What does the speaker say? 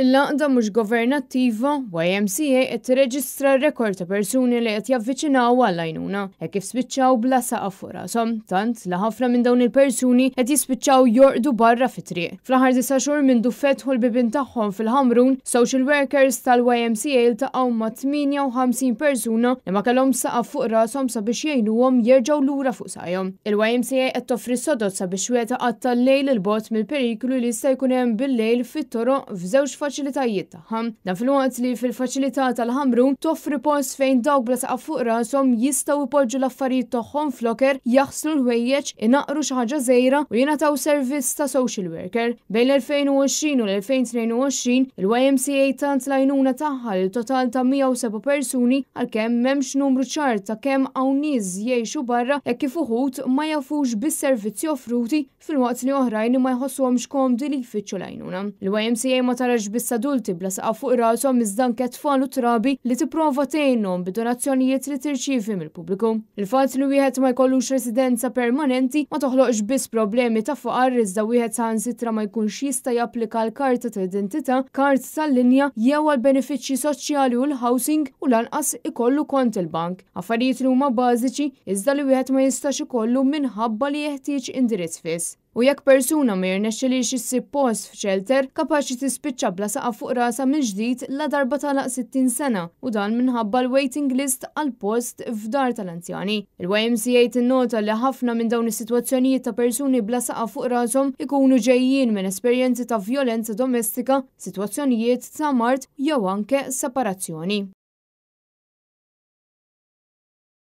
Il-laqda mhux governattiva YMCA qed tirreġistra rekord ta' persuni li qed jaffiċinaw għal għajnuna hekk kif spiċċaw bla saqaf fuq rashom, tant la ħafna minn dawn il-persuni qed jispiċċaw jorqdu barra fit-triq. Fl-aħħar disa xhur minn duffetħu l-bibin tagħhom fil-Ħamrun, social workers tal-YMCA ltaqgħu ma' 58 persuna li ma kellhom saqaf fuq rashom sabiex jgħinuhom jerġgħu lura fuq sajhom. Il-YMCA qed toffri sodot sabiex weta għatta l-lejl il-bot mill-periklu li jista' jkun hemm bil-lejl fit-toroq f'żewġ faċilitajiet tagħhom. Dan fil li fil-faċilità tal-ħamru toffri post fejn dawk bla saqaf fuq rashom jistgħu jpoġġu l-affarijiet tagħhom floker jaħslu l-ħwejjeġ inaqru xi ħaġa żejra u jingħataw servizz ta' social worker. Bejn l-2020 u l-2022 il-YMCA tant lajnuna tagħha il-total ta' 107 persuni għalkemm m'hemmx numru ċar ta' kemm hawn nies jgħixu barra jekk kif uħud ma jafux bis-servizzi offruti fil-waqt li oħrajn ma jħossuhomx komdi li jfittxu lajnuna. Il-YMCA ma tarax biss adulti bla saqa fuq rasom iżdan ketfan u trabi li tipprova tgħinhom bidonazzjonijiet li tirċievi mill-pubbliku. Il-fatt li wieħed ma jkollux residenza permanenti ma toħloqx biss problemi ta' fuqar iżda wieħed sitra ma jkunx jista' japplika l-karta ta' identità, kart tal-linja jew għal benefiċċji soċjali u l-housing u lanqas ikollu kont il-bank. Affarijiet li huma bażiċi iżda li wieħed ma jistax ikollu minħabba li jeħtieġ indirizz fis. U jekk persuna ma xili issib post f'ċelter, kapaċi tispiċċa bla saqa fuq rasa minn ġdid la darba tala 60 sena u dan minħabba l-waiting list għal post f'dar tal-anzjani. Il-YMCA tinnota li ħafna minn dawn is-sitwazzjonijiet ta' persuni bla saqa fuq rashom ikunu ġejjin minn esperjenzi ta' violenza domestika, sitwazzjonijiet ta' mart jew anke separazzjoni.